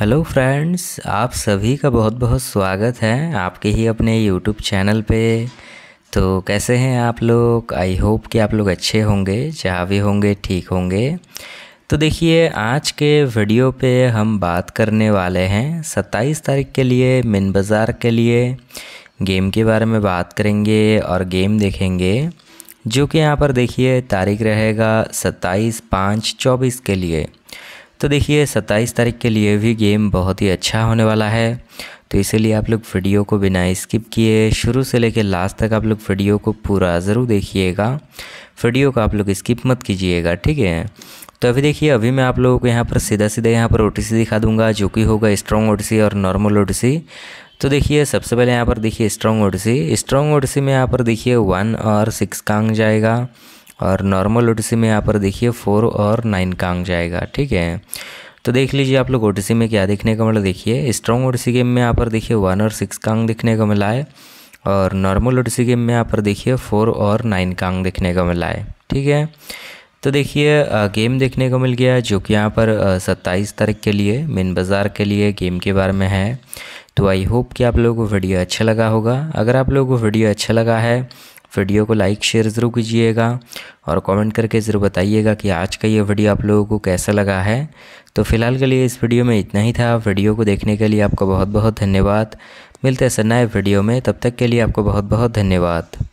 hello friends आप सभी का बहुत बहुत स्वागत है आपके ही अपने यूट्यूब चैनल पे तो कैसे हैं आप लोग आई होप कि आप लोग अच्छे होंगे जहाँ भी होंगे ठीक होंगे तो देखिए आज के वीडियो पे हम बात करने वाले हैं 27 तारीख के लिए मिन बाज़ार के लिए गेम के बारे में बात करेंगे और गेम देखेंगे जो कि यहाँ पर देखिए तारीख रहेगा सत्ताईस पाँच चौबीस के लिए तो देखिए 27 तारीख के लिए भी गेम बहुत ही अच्छा होने वाला है तो इसीलिए आप लोग वीडियो को बिना स्किप किए शुरू से लेकर लास्ट तक आप लोग वीडियो को पूरा ज़रूर देखिएगा वीडियो को आप लोग स्किप मत कीजिएगा ठीक है तो अभी देखिए अभी मैं आप लोगों को यहाँ पर सीधा सीधा यहाँ पर ओ दिखा दूंगा जो कि होगा स्ट्रॉन्ग ओ और नॉर्मल ओ तो देखिए सबसे पहले यहाँ पर देखिए स्ट्रॉन्ग ओडसी स्ट्रॉन्ग ओडसी में यहाँ पर देखिए वन और सिक्स कांग जाएगा और नॉर्मल ओ में यहाँ पर देखिए फोर और नाइन का अंक जाएगा ठीक है तो देख लीजिए आप लोग ओ में क्या देखने को मिला देखिए स्ट्रॉन्ग ओ गेम में यहाँ पर देखिए वन और सिक्स का अंक देखने को मिला है और नॉर्मल ओ गेम में यहाँ पर देखिए फोर और नाइन का अंक देखने को मिला है ठीक है तो देखिए गेम देखने को मिल गया जो कि यहाँ पर सत्ताईस तारीख के लिए मेन बाज़ार के लिए गेम के बारे में है तो आई होप कि आप लोगों को वीडियो अच्छा लगा होगा अगर आप लोगों को वीडियो अच्छा लगा है वीडियो को लाइक शेयर ज़रूर कीजिएगा और कमेंट करके ज़रूर बताइएगा कि आज का ये वीडियो आप लोगों को कैसा लगा है तो फिलहाल के लिए इस वीडियो में इतना ही था वीडियो को देखने के लिए आपका बहुत बहुत धन्यवाद मिलते हैं सर नए वीडियो में तब तक के लिए आपको बहुत बहुत धन्यवाद